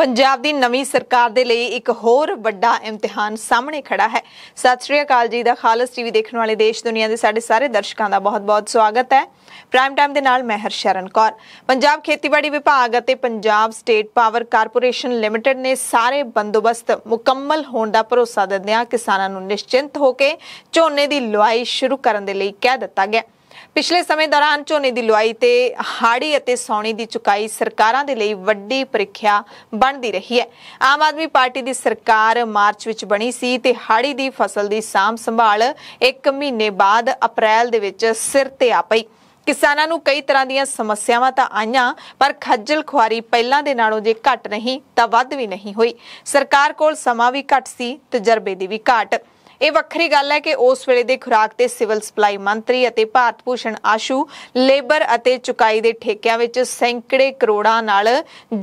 ਪੰਜਾਬ ਦੀ ਨਵੀਂ ਸਰਕਾਰ ਦੇ ਲਈ ਇੱਕ ਹੋਰ ਵੱਡਾ ਇਮਤਿਹਾਨ ਸਾਹਮਣੇ ਖੜਾ ਹੈ ਸਤਿ ਸ਼੍ਰੀ ਅਕਾਲ ਜੀ ਦਾ ਖਾਲਸ ਟੀਵੀ ਦੇਖਣ ਵਾਲੇ ਦੇਸ਼ ਦੁਨੀਆ ਦੇ ਸਾਡੇ ਸਾਰੇ ਦਰਸ਼ਕਾਂ ਦਾ ਬਹੁਤ-ਬਹੁਤ ਸਵਾਗਤ ਹੈ ਪ੍ਰਾਈਮ ਟਾਈਮ ਦੇ ਨਾਲ ਮਹਿਰ ਸ਼ਰਨ ਕੌਰ ਪੰਜਾਬ ਖੇਤੀਬਾੜੀ ਵਿਭਾਗ ਅਤੇ Punjab state power corporation limited ਨੇ ਸਾਰੇ ਬੰਦੋਬਸਤ ਮੁਕੰਮਲ ਹੋਣ ਦਾ ਭਰੋਸਾ ਦਿੰਦਿਆਂ ਕਿਸਾਨਾਂ ਨੂੰ ਨਿਸ਼ਚਿੰਤ ਹੋ ਕੇ ਝੋਨੇ ਦੀ ਲੁਆਈ ਸ਼ੁਰੂ ਕਰਨ ਦੇ ਲਈ ਕਹਿ ਦਿੱਤਾ ਗਿਆ ਪਿਛਲੇ ਸਮੇਂ ਦੌਰਾਨ ਝੋਨੇ ਦੀ ਲੁਆਈ ਤੇ ਹਾੜੀ ਅਤੇ ਸੌਣੀ ਦੀ ਚੁਕਾਈ ਸਰਕਾਰਾਂ ਦੇ ਲਈ ਵੱਡੀ ਪ੍ਰੀਖਿਆ ਬਣਦੀ ਰਹੀ ਹੈ ਆਮ ਆਦਮੀ ਪਾਰਟੀ ਦੀ ਸਰਕਾਰ ਮਾਰਚ ਵਿੱਚ ਬਣੀ ਸੀ ਤੇ ਹਾੜੀ ਦੀ ਫਸਲ ਦੀ ਸਾਮ ਸੰਭਾਲ 1 ਮਹੀਨੇ ਬਾਅਦ ਅਪ੍ਰੈਲ ਦੇ ਵਿੱਚ ਸਿਰ ਤੇ ਆ ਪਈ ਕਿਸਾਨਾਂ ਨੂੰ ਕਈ ਤਰ੍ਹਾਂ ਦੀਆਂ ਸਮੱਸਿਆਵਾਂ ਤਾਂ ਆਈਆਂ ਪਰ ਖੱਜਲ ਖੁਆਰੀ ਪਹਿਲਾਂ ਦੇ ਨਾਲੋਂ ਜੇ ਘਟ ਨਹੀਂ ਤਾਂ ਵੱਧ ਵੀ ਨਹੀਂ ਹੋਈ ਸਰਕਾਰ ਕੋਲ ਸਮਾਂ ਵੀ ਘਟ ਸੀ ਤਜਰਬੇ ਦੀ ਵੀ ਘਾਟ ਇਹ ਵੱਖਰੀ ਗੱਲ ਹੈ ਕਿ ਉਸ ਵੇਲੇ ਦੇ ਖੁਰਾਕ ਤੇ ਸਿਵਲ ਸਪਲਾਈ ਮੰਤਰੀ ਅਤੇ ਭਾਰਤ ਭੂਸ਼ਣ ਆਸ਼ੂ ਲੇਬਰ ਅਤੇ ਚੁਕਾਈ ਦੇ ਠੇਕਿਆਂ ਵਿੱਚ ਸੈਂਕੜੇ ਕਰੋੜਾਂ ਨਾਲ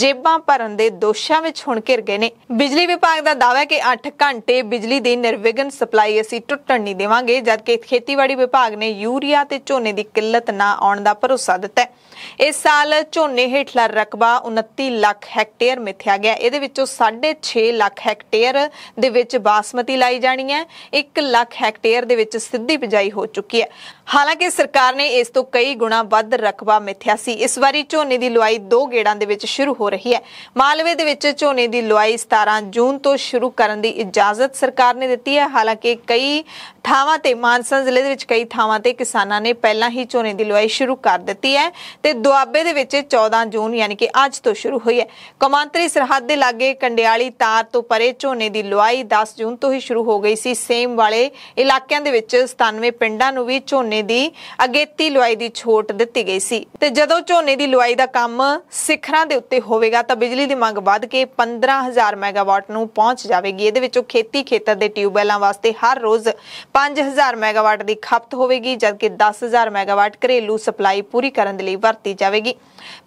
ਜੇਬਾਂ ਭਰਨ ਦੇ ਦੋਸ਼ਾਂ ਵਿੱਚ ਹੁਣ ਘਿਰ ਗਏ ਨੇ ਬਿਜਲੀ ਵਿਭਾਗ ਦਾ ਦਾਅਵਾ ਹੈ ਕਿ 8 ਘੰਟੇ ਬਿਜਲੀ ਦੀ ਨਿਰਵਿਘਨ ਸਪਲਾਈ ਅਸੀਂ ਟੁੱਟਣ ਨਹੀਂ ਦੇਵਾਂਗੇ ਜਦਕਿ ਖੇਤੀਬਾੜੀ ਵਿਭਾਗ ਨੇ ਯੂਰੀਆ ਤੇ ਝੋਨੇ ਦੀ ਕਿੱਲਤ ਨਾ ਆਉਣ ਦਾ ਭਰੋਸਾ ਦਿੱਤਾ ਹੈ ਇਸ ਸਾਲ ਝੋਨੇ ਹੇਠਲਾ ਰਕਬਾ 29 ਲੱਖ ਹੈਕਟੇਅਰ ਮਿਥਿਆ ਗਿਆ ਇਹਦੇ ਵਿੱਚੋਂ 6.5 ਲੱਖ ਹੈਕਟੇਅਰ ਦੇ ਵਿੱਚ ਬਾਸਮਤੀ ਲਾਈ ਜਾਣੀ ਹੈ 1 ਲੱਖ ਹੈਕਟੇਅਰ ਦੇ ਵਿੱਚ ਸਿੱਧੀ ਬਿਜਾਈ ਹੋ ਚੁੱਕੀ ਹੈ ਹਾਲਾਂਕਿ ਸਰਕਾਰ ਨੇ ਇਸ ਤੋਂ ਕਈ ਗੁਣਾ ਵੱਧ ਰਕਬਾ ਮਿੱਥਿਆ ਸੀ ਇਸ ਵਾਰੀ ਝੋਨੇ ਦੀ ਲੁਆਈ ਦੋ ਗੇੜਾਂ ਦੇ ਵਿੱਚ ਸ਼ੁਰੂ ਹੋ ਰਹੀ ਹੈ ਮਾਲਵੇ ਦੇ ਵਿੱਚ ਝੋਨੇ ਦੀ ਲੁਆਈ 17 ਜੂਨ ਤੋਂ ਸ਼ੁਰੂ ਕਰਨ ਦੀ ਇਜਾਜ਼ਤ ਸਰਕਾਰ ਨੇ ਦਿੱਤੀ ਹੈ ਹਾਲਾਂਕਿ ਕਈ ਥਾਵਾਂ ਤੇ ਮਾਨਸਾ ਜ਼ਿਲ੍ਹੇ ਦੇ ਵਿੱਚ ਕਈ ਥਾਵਾਂ ਤੇ ਕਿਸਾਨਾਂ ਨੇ ਪਹਿਲਾਂ ਹੀ ਝੋਨੇ ਦੀ ਲੁਆਈ ਸ਼ੁਰੂ ਕਰ ਦਿੱਤੀ ਹੈ ਤੇ ਦੁਆਬੇ ਦੇ ਵਿੱਚ 14 ਜੂਨ ਯਾਨੀ ਕਿ ਅੱਜ ਤੋਂ ਸ਼ੁਰੂ ਹੋਈ ਹੈ ਕਮਾਂਤਰੀ ਸਰਹੱਦ ਦੇ ਲਾਗੇ ਕੰਡਿਆਲੀ ਤਾਰ ਤੋਂ ਪਰੇ ਝੋਨੇ ਦੀ ਲੁਆਈ 10 ਜੂਨ ਤੋਂ ਹੀ ਸ਼ੁਰੂ ਹੋ ਗਈ ਸੀ ਫਰੇਮ ਵਾਲੇ ਇਲਾਕਿਆਂ ਦੇ ਵਿੱਚ 97 ਪਿੰਡਾਂ ਨੂੰ ਵੀ ਝੋਨੇ ਦੀ ਅਗੇਤੀ ਲੁਆਈ ਦੀ ਛੋਟ ਦਿੱਤੀ ਗਈ ਸੀ ਤੇ ਜਦੋਂ ਝੋਨੇ ਦੀ ਲੁਆਈ ਦਾ ਕੰਮ ਸਿਖਰਾਂ ਦੇ ਉੱਤੇ ਹੋਵੇਗਾ ਤਾਂ ਬਿਜਲੀ ਦੀ ਮੰਗ ਵੱਧ ਕੇ 15000 ਮੈਗਾਵਾਟ ਨੂੰ ਪਹੁੰਚ ਜਾਵੇਗੀ ਇਹਦੇ ਵਿੱਚੋਂ ਖੇਤੀ ਖੇਤਰ ਦੇ ਟਿਊਬਵੈਲਾਂ ਵਾਸਤੇ ਹਰ ਰੋਜ਼ 5000 ਮੈਗਾਵਾਟ ਦੀ ਖਪਤ ਹੋਵੇਗੀ ਜਦਕਿ 10000 ਮੈਗਾਵਾਟ ਘਰੇਲੂ ਸਪਲਾਈ ਪੂਰੀ ਕਰਨ ਦੇ ਲਈ ਵਰਤੀ ਜਾਵੇਗੀ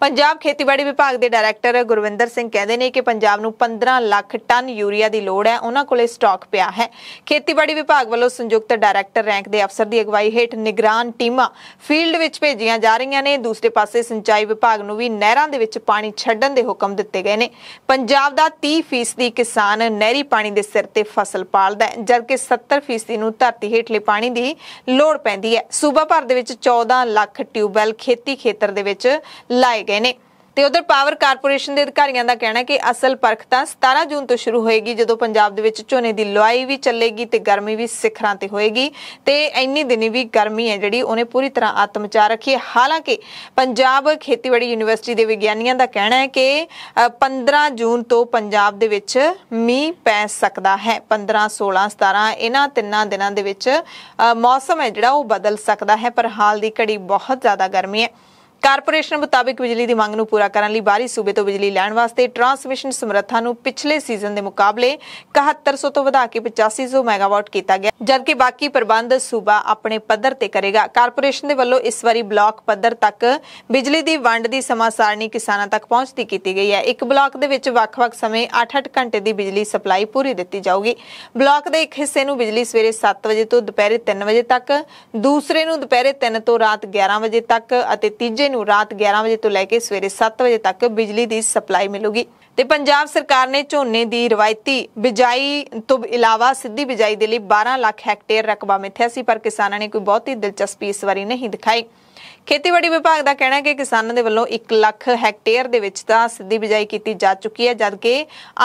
ਪੰਜਾਬ ਖੇਤੀਬਾੜੀ ਵਿਭਾਗ ਦੇ ਡਾਇਰੈਕਟਰ ਗੁਰਵਿੰਦਰ ਸਿੰਘ ਕਹਿੰਦੇ ਨੇ ਕਿ ਪੰਜਾਬ ਨੂੰ 15 ਲੱਖ ਟਨ ਯੂਰੀਆ ਦੀ ਲੋੜ ਹੈ ਉਹਨਾਂ ਕੋਲੇ ਸਟਾਕ ਪਿਆ ਹੈ ਖੇਤੀ ਖੇਤੀਬਾੜੀ ਵਿਭਾਗ ਵੱਲੋਂ ਸੰਯੁਕਤ ਡਾਇਰੈਕਟਰ ਰੈਂਕ ਦੇ ਅਫਸਰ ਦੀ ਅਗਵਾਈ ਹੇਠ ਨਿਗਰਾਨ ਟੀਮਾਂ ਫੀਲਡ ਵਿੱਚ ਭੇਜੀਆਂ ਜਾ ਰਹੀਆਂ ਨੇ ਦੂਸਰੇ ਪਾਸੇ ਸਿੰਚਾਈ ਵਿਭਾਗ ਨੂੰ ਵੀ ਨਹਿਰਾਂ ਦੇ ਵਿੱਚ ਪਾਣੀ ਛੱਡਣ ਦੇ ਹੁਕਮ ਦਿੱਤੇ ਗਏ ਨੇ ਪੰਜਾਬ ਦਾ 30% ਕਿਸਾਨ ਨਹਿਰੀ ਪਾਣੀ ਦੇ ਸਿਰ ਤੇ ਫਸਲ ਪਾਲਦਾ ਹੈ ਜਦਕਿ 70% ਨੂੰ ਧਰਤੀ ਹੇਠਲੇ ਪਾਣੀ ਦੀ ਲੋੜ ਪੈਂਦੀ ਹੈ ਸੂਬਾ ਭਰ ਦੇ ਵਿੱਚ 14 ਲੱਖ ਟਿਊਬਵੈਲ ਖੇਤੀ ਖੇਤਰ ਦੇ ਵਿੱਚ ਲਾਏ ਗਏ ਨੇ ਤੇ ਉਧਰ ਪਾਵਰ ਕਾਰਪੋਰੇਸ਼ਨ ਦੇ ਅਧਿਕਾਰੀਆਂ ਦਾ ਕਹਿਣਾ ਹੈ ਕਿ ਅਸਲ ਪਰਖ ਤਾਂ 17 ਜੂਨ ਤੋਂ ਸ਼ੁਰੂ ਹੋਏਗੀ ਜਦੋਂ ਪੰਜਾਬ ਦੇ ਵਿੱਚ ਝੋਨੇ ਦੀ ਲੁਆਈ ਵੀ ਚੱਲੇਗੀ ਤੇ ਗਰਮੀ ਵੀ ਸਿਖਰਾਂ ਤੇ ਹੋਏਗੀ ਤੇ ਇੰਨੀ ਦਿਨੀ ਵੀ ਗਰਮੀ ਹੈ ਜਿਹੜੀ ਉਹਨੇ ਪੂਰੀ ਤਰ੍ਹਾਂ ਆਤਮਚਾਰ ਰੱਖੀ ਹੈ ਹਾਲਾਂਕਿ ਪੰਜਾਬ ਖੇਤੀਬਾੜੀ ਯੂਨੀਵਰਸਿਟੀ ਦੇ ਵਿਗਿਆਨੀਆਂ ਦਾ ਕਹਿਣਾ ਹੈ ਕਿ 15 ਜੂਨ ਤੋਂ ਪੰਜਾਬ ਦੇ ਵਿੱਚ ਮੀਂਹ ਪੈ ਸਕਦਾ ਹੈ 15 16 17 ਇਹਨਾਂ ਤਿੰਨਾਂ ਦਿਨਾਂ ਦੇ ਵਿੱਚ ਮੌਸਮ ਹੈ ਜਿਹੜਾ ਉਹ ਬਦਲ ਸਕਦਾ ਹੈ ਪਰ ਹਾਲ ਦੀ ਘੜੀ ਬਹੁਤ ਜ਼ਿਆਦਾ ਗਰਮੀ ਹੈ ਕਾਰਪੋਰੇਸ਼ਨ ਮੁਤਾਬਕ ਬਿਜਲੀ ਦੀ ਮੰਗ ਨੂੰ ਪੂਰਾ ਕਰਨ ਲਈ ਬਾਰੀ ਸੂਬੇ ਤੋਂ ਬਿਜਲੀ ਲੈਣ ਵਾਸਤੇ ਟਰਾਂਸਮਿਸ਼ਨ ਸਮਰੱਥਾ ਨੂੰ ਪਿਛਲੇ ਸੀਜ਼ਨ ਦੇ ਮੁਕਾਬਲੇ 7100 ਤੋਂ ਵਧਾ ਕੇ 8500 ਮੈਗਾਵਾਟ ਕੀਤਾ ਗਿਆ ਜਦਕਿ ਬਾਕੀ ਪ੍ਰਬੰਧ ਸੂਬਾ ਆਪਣੇ ਪੱਧਰ ਤੇ ਕਰੇਗਾ ਕਾਰਪੋਰੇਸ਼ਨ ਦੇ ਵੱਲੋਂ ਇਸ ਵਾਰੀ ਬਲਾਕ ਪੱਧਰ ਤੱਕ ਬਿਜਲੀ ਦੀ ਵੰਡ ਦੀ ਸਮਾਂ ਸਾਰਣੀ ਕਿਸਾਨਾਂ ਤੱਕ ਪਹੁੰਚਦੀ ਕੀਤੀ ਗਈ ਹੈ ਇੱਕ ਬਲਾਕ ਦੇ ਵਿੱਚ ਵੱਖ-ਵੱਖ ਸਮੇਂ 8-8 ਘੰਟੇ ਦੀ ਬਿਜਲੀ ਸਪਲਾਈ ਪੂਰੀ ਦਿੱਤੀ ਜਾਊਗੀ ਬਲਾਕ ਦੇ ਇੱਕ ਹਿੱਸੇ ਨੂੰ ਬਿਜਲੀ ਸਵੇਰੇ 7 ਵਜੇ ਤੋਂ ਦੁਪਹਿਰੇ 3 ਵਜੇ ਤੱਕ ਦੂਸਰੇ ਨੂੰ ਦੁਪਹਿਰੇ 3 ਤੋਂ ਰਾਤ 11 ਵਜੇ ਤੱਕ ਅਤੇ ਤੀਜੇ ਨੂੰ ਰਾਤ 11 ਵਜੇ ਤੋਂ ਲੈ ਕੇ ਸਵੇਰੇ 7 ਵਜੇ ਤੱਕ ਬਿਜਲੀ ਦੀ ਸਪਲਾਈ ਮਿਲੂਗੀ ਤੇ ਪੰਜਾਬ ਸਰਕਾਰ ਨੇ ਝੋਨੇ ਦੀ ਰਵਾਇਤੀ ਬਿਜਾਈ ਤੋਂ ਇਲਾਵਾ ਸਿੱਧੀ ਬਿਜਾਈ ਦੇ ਲਈ 12 ਲੱਖ ਹੈਕਟੇਅਰ ਰਕਬਾ ਮਿੱਥਿਆ ਸੀ ਪਰ ਕਿਸਾਨਾਂ ਨੇ ਕੋਈ ਬਹੁਤੀ ਦਿਲਚਸਪੀ ਇਸ ਵਾਰੀ ਨਹੀਂ ਦਿਖਾਈ ਖੇਤੀਬਾੜੀ ਵਿਭਾਗ ਦਾ ਕਹਿਣਾ ਹੈ ਕਿ ਕਿਸਾਨਾਂ ਦੇ ਵੱਲੋਂ 1 ਲੱਖ ਹੈਕਟੇਅਰ ਦੇ ਵਿੱਚ ਤਾਂ ਸਿੱਧੀ ਬਿਜਾਈ ਕੀਤੀ ਜਾ ਚੁੱਕੀ ਹੈ ਜਦਕਿ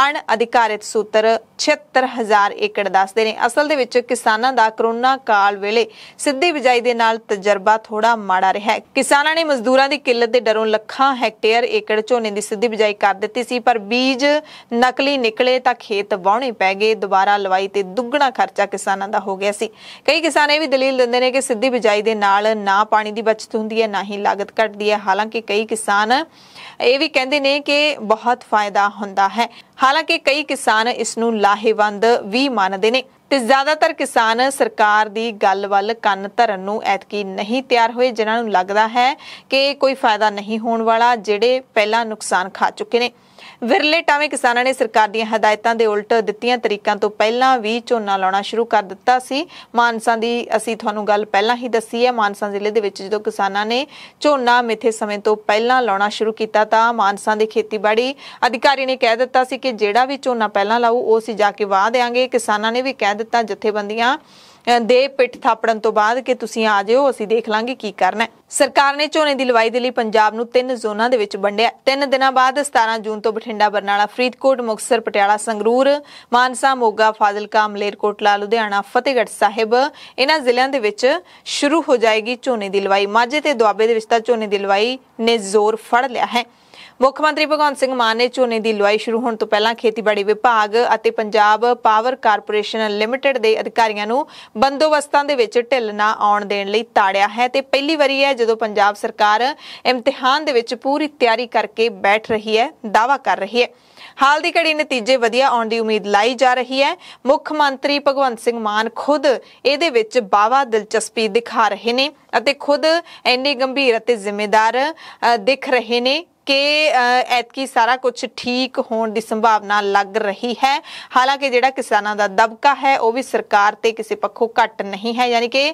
ਅਣ ਅਧਿਕਾਰਿਤ ਸੂਤਰ 76000 ਏਕੜ ਦੱਸਦੇ ਨੇ ਅਸਲ ਦੇ ਵਿੱਚ ਕਿਸਾਨਾਂ ਦਾ ਕਰੋਨਾ ਕਾਲ ਵੇਲੇ ਸਿੱਧੀ ਬਿਜਾਈ ਦੇ ਨਾਲ ਤਜਰਬਾ ਥੋੜਾ ਮਾੜਾ ਰਿਹਾ ਕਿਸਾਨਾਂ ਨੇ ਮਜ਼ਦੂਰਾਂ ਦੀ ਕਿੱਲਤ ਦੇ ਡਰੋਂ ਲੱਖਾਂ ਹੈਕਟੇਅਰ ਏਕੜ ਝੋਨੇ ਦੀ ਸਿੱਧੀ ਬਿਜਾਈ ਕਰ ਦਿੱਤੀ ਸੀ ਪਰ ਬੀਜ ਨਕਲੀ ਨਿਕਲੇ ਤਾਂ ਖੇਤ ਵਾਹਣੇ ਪੈ ਗਏ ਦੁਬਾਰਾ ਲਵਾਈ ਤੇ ਦੁੱਗਣਾ ਖਰਚਾ ਕਿਸਾਨਾਂ ਦਾ ਹੋ ਗਿਆ ਸੀ ਕਈ ਕਿਸਾਨ ਇਹ ਵੀ ਦਲੀਲ ਦਿੰਦੇ ਨੇ ਕਿ ਸਿੱਧੀ ਬਿਜਾਈ ਦੇ ਨਾਲ ਨਾ ਪਾਣੀ ਦੀ ਬਚਤ ਹੁੰਦੀ ਹੈ ਨਾ ਹੀ ਲਾਗਤ ਘਟਦੀ ਹੈ ਹਾਲਾਂਕਿ ਕਈ ਕਿਸਾਨ ਇਹ ਵੀ ਕਹਿੰਦੇ ਨੇ ਕਿ ਬਹੁਤ ਫਾਇਦਾ ਹੁੰਦਾ ਹੈ ਹਾਲਾਂਕਿ ਕਈ ਕਿਸਾਨ ਇਸ ਨੂੰ ਲਾਹੇਵੰਦ ਵੀ ਮੰਨਦੇ ਨੇ ਤੇ ਜ਼ਿਆਦਾਤਰ ਕਿਸਾਨ ਸਰਕਾਰ ਦੀ ਗੱਲ ਵੱਲ ਕੰਨ ਧਰਨ ਨੂੰ ਐਤਕੀ ਨਹੀਂ ਤਿਆਰ ਹੋਏ ਜਿਨ੍ਹਾਂ ਨੂੰ ਲੱਗਦਾ ਹੈ ਕਿ ਕੋਈ ਫਾਇਦਾ ਨਹੀਂ ਹੋਣ ਵਾਲਾ ਜਿਹੜੇ ਪਹਿਲਾਂ ਨੁਕਸਾਨ ਖਾ ਚੁੱਕੇ ਨੇ ਵਿਰਲੇ ਟਾਵੇਂ ਕਿਸਾਨਾਂ ਨੇ ਸਰਕਾਰ ਦੀਆਂ ਹਦਾਇਤਾਂ ਦੇ ਉਲਟ ਦਿੱਤੀਆਂ ਤਰੀਕਾਂ ਤੋਂ ਪਹਿਲਾਂ ਵੀ ਝੋਨਾ ਲਾਉਣਾ ਸ਼ੁਰੂ ਕਰ ਦਿੱਤਾ ਸੀ ਮਾਨਸਾ ਦੀ ਅਸੀਂ ਤੁਹਾਨੂੰ ਗੱਲ ਪਹਿਲਾਂ ਹੀ ਦੱਸੀ ਹੈ ਮਾਨਸਾ ਜ਼ਿਲ੍ਹੇ ਦੇ ਵਿੱਚ ਜਦੋਂ ਕਿਸਾਨਾਂ ਨੇ ਝੋਨਾ ਮਿੱਥੇ ਸਮੇਂ ਤੋਂ ਪਹਿਲਾਂ ਲਾਉਣਾ ਸ਼ੁਰੂ ਕੀਤਾ ਤਾਂ ਮਾਨਸਾ ਦੇ ਖੇਤੀਬਾੜੀ ਅਧਿਕਾਰੀ ਨੇ ਕਹਿ ਦਿੱਤਾ ਸੀ ਕਿ ਜਿਹੜਾ ਵੀ ਝੋਨਾ ਪਹਿਲਾਂ ਲਾਉ ਉਹ ਸੀ ਜਾ ਕੇ ਵਾਹ ਦੇਾਂਗੇ ਕਿਸਾਨਾਂ ਨੇ ਵੀ ਕਹਿ ਦਿੱਤਾ ਜਥੇਬੰਦੀਆਂ ਦੇ ਪਿੱਠ ਥਾਪੜਨ ਤੋਂ ਬਾਅਦ ਕਿ ਤੁਸੀਂ ਆ ਜਿਓ ਅਸੀਂ ਦੇਖ ਲਾਂਗੇ ਕੀ ਕਰਨਾ ਸਰਕਾਰ ਨੇ ਝੋਨੇ ਦੀ ਲਵਾਈ ਦੇ ਲਈ ਪੰਜਾਬ ਨੂੰ ਤਿੰਨ ਜ਼ੋਨਾਂ ਦੇ ਵਿੱਚ ਵੰਡਿਆ ਤਿੰਨ ਦਿਨਾਂ ਬਾਅਦ 17 ਜੂਨ ਤੋਂ ਬਠਿੰਡਾ ਬਰਨਾਲਾ ਫਰੀਦਕੋਟ ਮੁਕਸਰ ਪਟਿਆਲਾ ਸੰਗਰੂਰ ਮਾਨਸਾ ਮੋਗਾ ਫਾਜ਼ਿਲਕਾ ਮਲੇਰਕੋਟਲਾ ਲੁਧਿਆਣਾ ਫਤਿਹਗੜ੍ਹ ਸਾਹਿਬ ਇਹਨਾਂ ਜ਼ਿਲ੍ਹਿਆਂ ਦੇ ਵਿੱਚ ਸ਼ੁਰੂ ਹੋ ਜਾਏਗੀ ਝੋਨੇ ਦੀ ਲਵਾਈ ਮਾਝੇ ਤੇ ਦੁਆਬੇ ਦੇ ਵਿੱਚ ਤਾਂ ਝੋਨੇ ਦੀ ਲਵਾਈ ਨੇ ਜ਼ੋਰ ਫੜ ਲਿਆ ਹੈ ਮੁੱਖ ਮੰਤਰੀ ਭਗਵੰਤ ਸਿੰਘ ਮਾਨ ਨੇ ਝੋਨੇ ਦੀ ਲੁਆਈ ਸ਼ੁਰੂ ਹੋਣ ਤੋਂ ਪਹਿਲਾਂ ਖੇਤੀਬਾੜੀ ਵਿਭਾਗ ਅਤੇ ਪੰਜਾਬ ਪਾਵਰ ਕਾਰਪੋਰੇਸ਼ਨ ਲਿਮਟਿਡ ਦੇ ਅਧਿਕਾਰੀਆਂ ਨੂੰ ਬੰਦੋਬਸਤਾਂ ਦੇ ਵਿੱਚ ਢਿੱਲ ਨਾ ਆਉਣ ਦੇਣ ਲਈ ਤਾੜਿਆ ਹੈ ਤੇ ਪਹਿਲੀ ਵਾਰੀ ਹੈ ਜਦੋਂ ਪੰਜਾਬ ਸਰਕਾਰ ਇਮਤਿਹਾਨ ਦੇ ਵਿੱਚ ਪੂਰੀ ਤਿਆਰੀ ਕਰਕੇ ਬੈਠ ਰਹੀ ਹੈ ਦਾਵਾ ਕਰ ਰਹੀ ਹੈ ਹਾਲ ਦੀ ਘੜੀ ਨਤੀਜੇ ਵਧੀਆ ਆਉਣ ਦੀ ਉਮੀਦ ਲਾਈ ਜਾ ਰਹੀ ਹੈ ਮੁੱਖ ਮੰਤਰੀ ਭਗਵੰਤ ਸਿੰਘ ਮਾਨ ਖੁਦ ਇਹਦੇ ਵਿੱਚ ਬਾਵਾ ਦਿਲਚਸਪੀ ਦਿਖਾ ਰਹੇ ਨੇ ਅਤੇ ਖੁਦ ਇੰਨੇ ਗੰਭੀਰ ਅਤੇ ਜ਼ਿੰਮੇਦਾਰ ਦਿਖ ਰਹੇ ਨੇ ਕਿ ਐਤਕੀ ਸਾਰਾ ਕੁਝ ਠੀਕ ਹੋਣ ਦੀ ਸੰਭਾਵਨਾ ਲੱਗ ਰਹੀ ਹੈ ਹਾਲਾਂਕਿ ਜਿਹੜਾ ਕਿਸਾਨਾਂ ਦਾ ਦਬਕਾ ਹੈ ਉਹ ਵੀ ਸਰਕਾਰ ਤੇ ਕਿਸੇ ਪੱਖੋਂ ਘੱਟ ਨਹੀਂ ਹੈ ਯਾਨੀ ਕਿ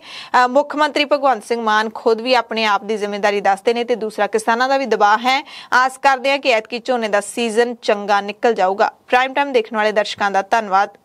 ਮੁੱਖ ਮੰਤਰੀ ਭਗਵੰਤ ਸਿੰਘ ਮਾਨ ਖੁਦ ਵੀ ਆਪਣੇ ਆਪ ਦੀ ਜ਼ਿੰਮੇਵਾਰੀ ਦੱਸਦੇ ਨੇ ਤੇ ਦੂਸਰਾ ਕਿਸਾਨਾਂ ਦਾ ਵੀ ਦਬਾਅ ਹੈ ਆਸ ਕਰਦੇ ਆ ਕਿ ਐਤਕੀ ਝੋਨੇ ਦਾ ਸੀਜ਼ਨ ਚੰਗਾ ਨਿਕਲ ਜਾਊਗਾ ਪ੍ਰਾਈਮ ਟਾਈਮ ਦੇਖਣ ਵਾਲੇ ਦਰਸ਼ਕਾਂ ਦਾ ਧੰਨਵਾਦ